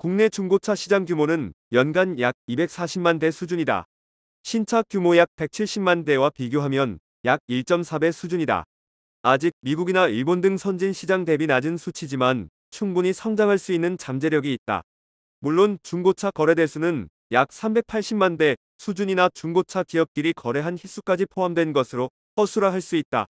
국내 중고차 시장 규모는 연간 약 240만 대 수준이다. 신차 규모 약 170만 대와 비교하면 약 1.4배 수준이다. 아직 미국이나 일본 등 선진 시장 대비 낮은 수치지만 충분히 성장할 수 있는 잠재력이 있다. 물론 중고차 거래 대수는 약 380만 대 수준이나 중고차 기업끼리 거래한 희수까지 포함된 것으로 허술라할 수 있다.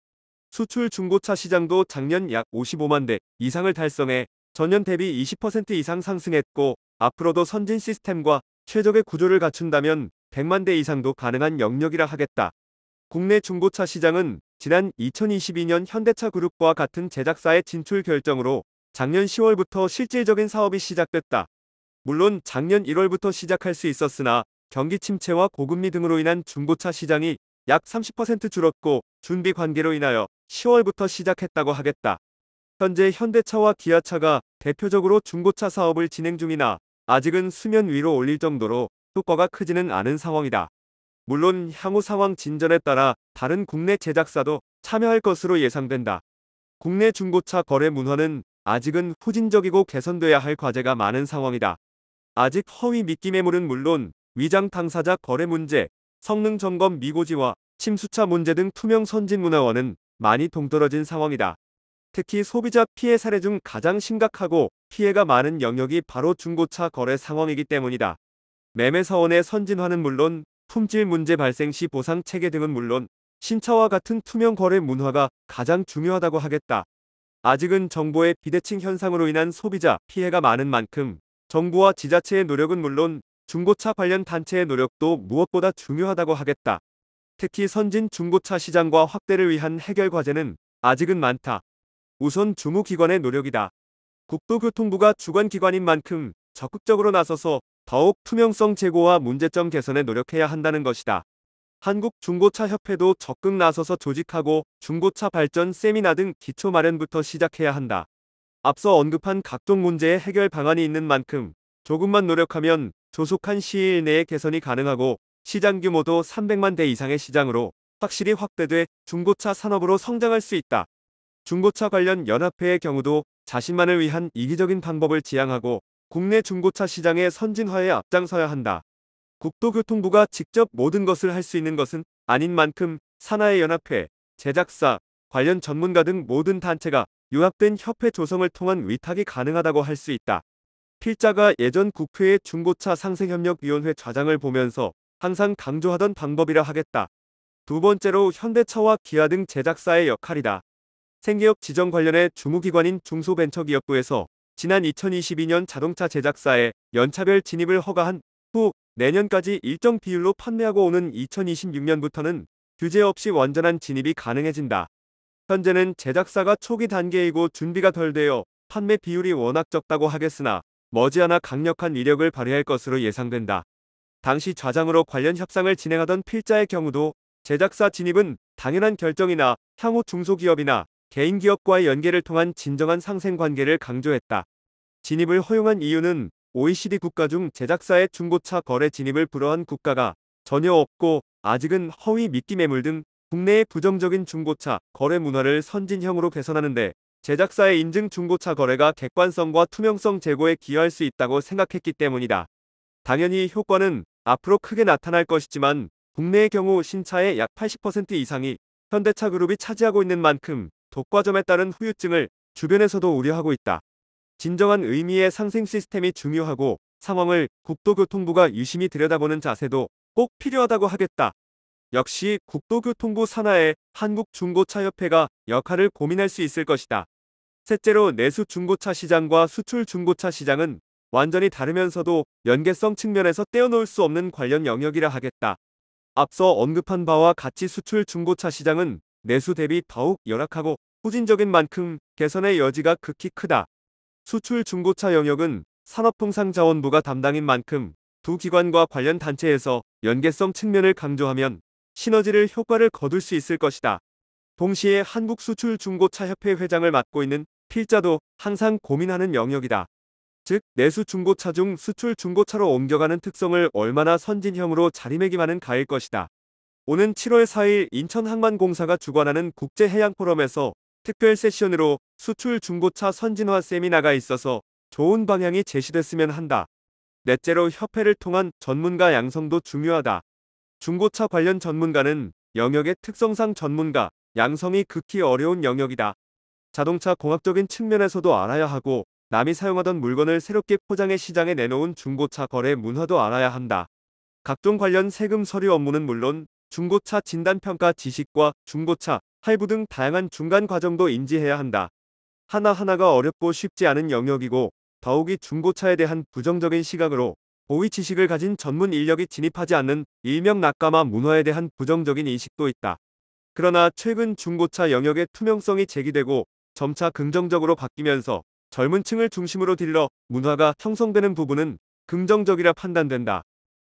수출 중고차 시장도 작년 약 55만 대 이상을 달성해 전년 대비 20% 이상 상승했고 앞으로도 선진 시스템과 최적의 구조를 갖춘다면 100만 대 이상도 가능한 영역이라 하겠다. 국내 중고차 시장은 지난 2022년 현대차 그룹과 같은 제작사의 진출 결정으로 작년 10월부터 실질적인 사업이 시작됐다. 물론 작년 1월부터 시작할 수 있었으나 경기 침체와 고금리 등으로 인한 중고차 시장이 약 30% 줄었고 준비 관계로 인하여 10월부터 시작했다고 하겠다. 현재 현대차와 기아차가 대표적으로 중고차 사업을 진행 중이나 아직은 수면 위로 올릴 정도로 효과가 크지는 않은 상황이다. 물론 향후 상황 진전에 따라 다른 국내 제작사도 참여할 것으로 예상된다. 국내 중고차 거래 문화는 아직은 후진적이고 개선돼야 할 과제가 많은 상황이다. 아직 허위 미끼 매물은 물론 위장 당사자 거래 문제, 성능 점검 미고지와 침수차 문제 등 투명 선진 문화와는 많이 동떨어진 상황이다. 특히 소비자 피해 사례 중 가장 심각하고 피해가 많은 영역이 바로 중고차 거래 상황이기 때문이다. 매매사원의 선진화는 물론 품질 문제 발생 시 보상 체계 등은 물론 신차와 같은 투명 거래 문화가 가장 중요하다고 하겠다. 아직은 정보의 비대칭 현상으로 인한 소비자 피해가 많은 만큼 정부와 지자체의 노력은 물론 중고차 관련 단체의 노력도 무엇보다 중요하다고 하겠다. 특히 선진 중고차 시장과 확대를 위한 해결 과제는 아직은 많다. 우선 주무기관의 노력이다. 국도교통부가 주관기관인 만큼 적극적으로 나서서 더욱 투명성 제고와 문제점 개선에 노력해야 한다는 것이다. 한국중고차협회도 적극 나서서 조직하고 중고차 발전 세미나 등 기초 마련부터 시작해야 한다. 앞서 언급한 각종 문제의 해결 방안이 있는 만큼 조금만 노력하면 조속한 시일 내에 개선이 가능하고 시장 규모도 300만 대 이상의 시장으로 확실히 확대돼 중고차 산업으로 성장할 수 있다. 중고차 관련 연합회의 경우도 자신만을 위한 이기적인 방법을 지향하고 국내 중고차 시장의 선진화에 앞장서야 한다. 국토교통부가 직접 모든 것을 할 수 있는 것은 아닌 만큼 산하의 연합회, 제작사, 관련 전문가 등 모든 단체가 유합된 협회 조성을 통한 위탁이 가능하다고 할 수 있다. 필자가 예전 국회의 중고차 상생협력위원회 좌장을 보면서 항상 강조하던 방법이라 하겠다. 두 번째로 현대차와 기아 등 제작사의 역할이다. 생계역 지정 관련해 주무기관인 중소벤처기업부에서 지난 2022년 자동차 제작사에 연차별 진입을 허가한 후 내년까지 일정 비율로 판매하고 오는 2026년부터는 규제 없이 완전한 진입이 가능해진다. 현재는 제작사가 초기 단계이고 준비가 덜 되어 판매 비율이 워낙 적다고 하겠으나 머지않아 강력한 이력을 발휘할 것으로 예상된다. 당시 좌장으로 관련 협상을 진행하던 필자의 경우도 제작사 진입은 당연한 결정이나 향후 중소기업이나 개인 기업과의 연계를 통한 진정한 상생 관계를 강조했다. 진입을 허용한 이유는 OECD 국가 중 제작사의 중고차 거래 진입을 불허한 국가가 전혀 없고 아직은 허위 미끼 매물 등 국내의 부정적인 중고차 거래 문화를 선진형으로 개선하는데 제작사의 인증 중고차 거래가 객관성과 투명성 제고에 기여할 수 있다고 생각했기 때문이다. 당연히 효과는 앞으로 크게 나타날 것이지만 국내의 경우 신차의 약 80% 이상이 현대차 그룹이 차지하고 있는 만큼 독과점에 따른 후유증을 주변에서도 우려하고 있다. 진정한 의미의 상생 시스템이 중요하고 상황을 국도교통부가 유심히 들여다보는 자세도 꼭 필요하다고 하겠다. 역시 국도교통부 산하의 한국중고차협회가 역할을 고민할 수 있을 것이다. 셋째로 내수 중고차 시장과 수출 중고차 시장은 완전히 다르면서도 연계성 측면에서 떼어놓을 수 없는 관련 영역이라 하겠다. 앞서 언급한 바와 같이 수출 중고차 시장은 내수 대비 더욱 열악하고 후진적인 만큼 개선의 여지가 극히 크다. 수출 중고차 영역은 산업통상자원부가 담당인 만큼 두 기관과 관련 단체에서 연계성 측면을 강조하면 시너지를 효과를 거둘 수 있을 것이다. 동시에 한국 수출 중고차 협회 회장을 맡고 있는 필자도 항상 고민하는 영역이다. 즉 내수 중고차 중 수출 중고차로 옮겨가는 특성을 얼마나 선진형으로 자리매김하는 가일 것이다. 오는 7월 4일 인천항만공사가 주관하는 국제해양포럼에서 특별 세션으로 수출 중고차 선진화 세미나가 있어서 좋은 방향이 제시됐으면 한다. 넷째로 협회를 통한 전문가 양성도 중요하다. 중고차 관련 전문가는 영역의 특성상 전문가, 양성이 극히 어려운 영역이다. 자동차 공학적인 측면에서도 알아야 하고 남이 사용하던 물건을 새롭게 포장해 시장에 내놓은 중고차 거래 문화도 알아야 한다. 각종 관련 세금 서류 업무는 물론 중고차 진단평가 지식과 중고차 할부 등 다양한 중간 과정도 인지해야 한다. 하나하나가 어렵고 쉽지 않은 영역이고 더욱이 중고차에 대한 부정적인 시각으로 고위 지식을 가진 전문 인력이 진입하지 않는 일명 낙가마 문화에 대한 부정적인 인식도 있다. 그러나 최근 중고차 영역의 투명성이 제기되고 점차 긍정적으로 바뀌면서 젊은 층을 중심으로 딜러 문화가 형성되는 부분은 긍정적이라 판단된다.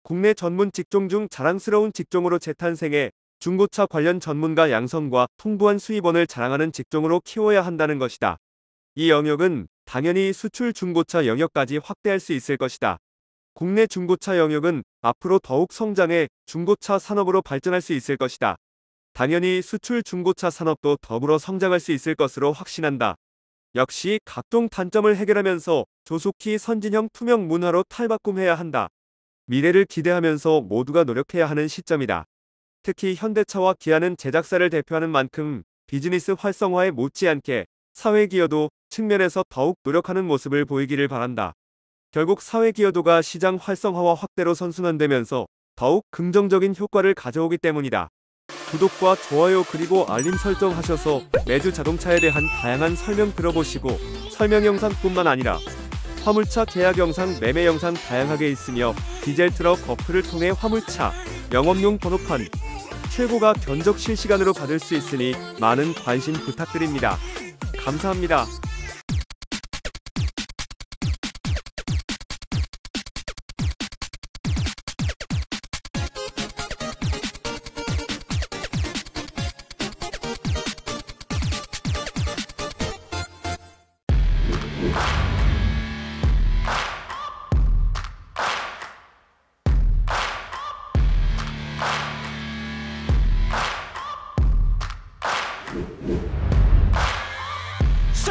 국내 전문 직종 중 자랑스러운 직종으로 재탄생해 중고차 관련 전문가 양성과 풍부한 수입원을 자랑하는 직종으로 키워야 한다는 것이다. 이 영역은 당연히 수출 중고차 영역까지 확대할 수 있을 것이다. 국내 중고차 영역은 앞으로 더욱 성장해 중고차 산업으로 발전할 수 있을 것이다. 당연히 수출 중고차 산업도 더불어 성장할 수 있을 것으로 확신한다. 역시 각종 단점을 해결하면서 조속히 선진형 투명 문화로 탈바꿈해야 한다. 미래를 기대하면서 모두가 노력해야 하는 시점이다. 특히 현대차와 기아는 제작사를 대표하는 만큼 비즈니스 활성화에 못지않게 사회 기여도 측면에서 더욱 노력하는 모습을 보이기를 바란다. 결국 사회 기여도가 시장 활성화와 확대로 선순환되면서 더욱 긍정적인 효과를 가져오기 때문이다. 구독과 좋아요 그리고 알림 설정하셔서 매주 자동차에 대한 다양한 설명 들어보시고 설명 영상뿐만 아니라 화물차 계약 영상, 매매 영상 다양하게 있으며 디젤 트럭 어플을 통해 화물차, 영업용 번호판, 최고가 견적 실시간으로 받을 수 있으니 많은 관심 부탁드립니다. 감사합니다.